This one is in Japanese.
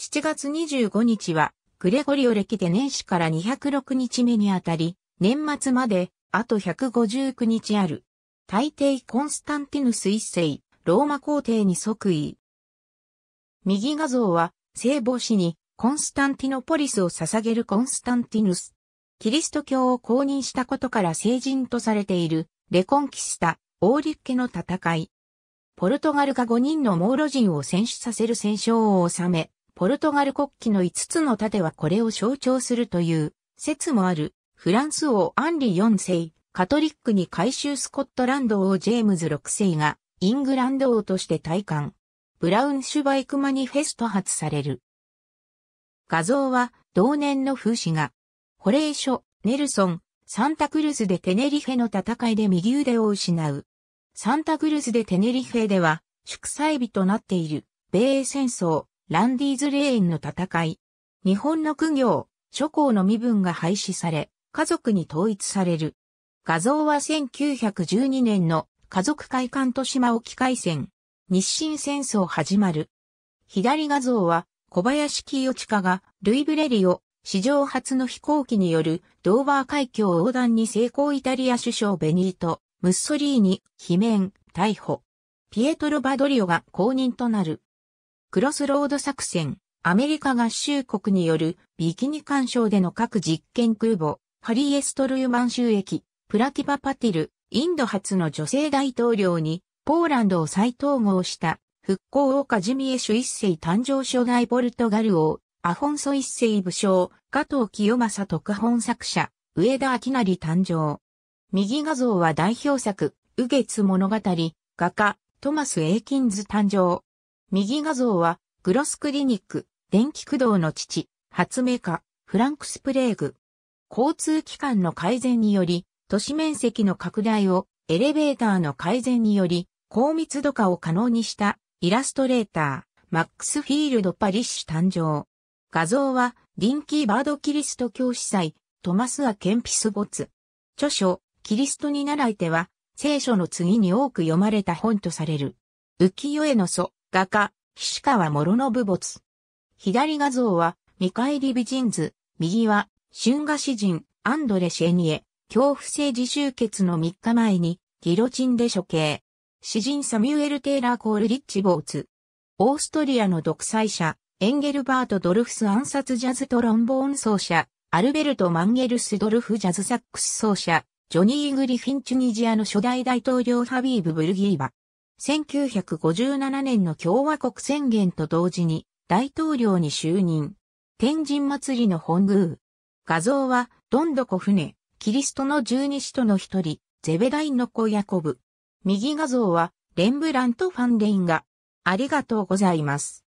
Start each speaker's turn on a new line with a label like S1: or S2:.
S1: 7月25日は、グレゴリオ歴で年始から206日目にあたり、年末まで、あと159日ある。大帝コンスタンティヌス一世、ローマ皇帝に即位。右画像は、聖母子に、コンスタンティノポリスを捧げるコンスタンティヌス。キリスト教を公認したことから聖人とされている、レコンキスタ、オーリッケの戦い。ポルトガルが5人のモーロ人を戦死させる戦勝を収め、ポルトガル国旗の5つの盾はこれを象徴するという説もある。フランス王アンリ4世、カトリックに改修スコットランド王ジェームズ6世がイングランド王として退官。ブラウンシュバイクマニフェスト発される。画像は同年の風刺が、保冷所、ネルソン、サンタクルスでテネリフェの戦いで右腕を失う。サンタクルスでテネリフェでは、祝祭日となっている、米英戦争、ランディーズレーンの戦い。日本の苦行、諸行の身分が廃止され、家族に統一される。画像は1912年の家族会館と島沖海戦。日清戦争始まる。左画像は小林清親がルイブレリオ、史上初の飛行機によるドーバー海峡横断に成功イタリア首相ベニート、ムッソリーニ、罷免、逮捕。ピエトロ・バドリオが公認となる。クロスロード作戦、アメリカ合衆国によるビキニ干渉での各実験空母、ハリエストルーマン収益、プラティバパティル、インド初の女性大統領に、ポーランドを再統合した、復興王カジミエシュ一世誕生初代ボルトガル王、アフォンソ一世武将、加藤清正特本作者、上田明成誕生。右画像は代表作、右月物語、画家、トマス・エイキンズ誕生。右画像は、グロスクリニック、電気駆動の父、発明家、フランクスプレーグ。交通機関の改善により、都市面積の拡大を、エレベーターの改善により、高密度化を可能にした、イラストレーター、マックスフィールド・パリッシュ誕生。画像は、リンキー・バード・キリスト教司祭、トマス・ア・ケンピス・ボツ。著書、キリストに習いては、聖書の次に多く読まれた本とされる。浮世絵の祖、画家、岸川諸信没。左画像は、ミ見リ・ビ美人図、右は、春画詩人、アンドレ・シェニエ、恐怖政治集結の3日前に、ギロチンで処刑。詩人サミュエル・テイラー・コール・リッチ・ボーツ。オーストリアの独裁者、エンゲルバート・ドルフス暗殺ジャズトロンボーン奏者、アルベルト・マンゲルス・ドルフジャズサックス奏者、ジョニー・グリフィン・チュニジアの初代大統領ハビーブ・ブルギーバ。1957年の共和国宣言と同時に大統領に就任。天神祭りの本宮。画像は、どんどこ船、キリストの十二使徒の一人、ゼベダイの子ヤコブ。右画像は、レンブラント・ファンレインが。ありがとうございます。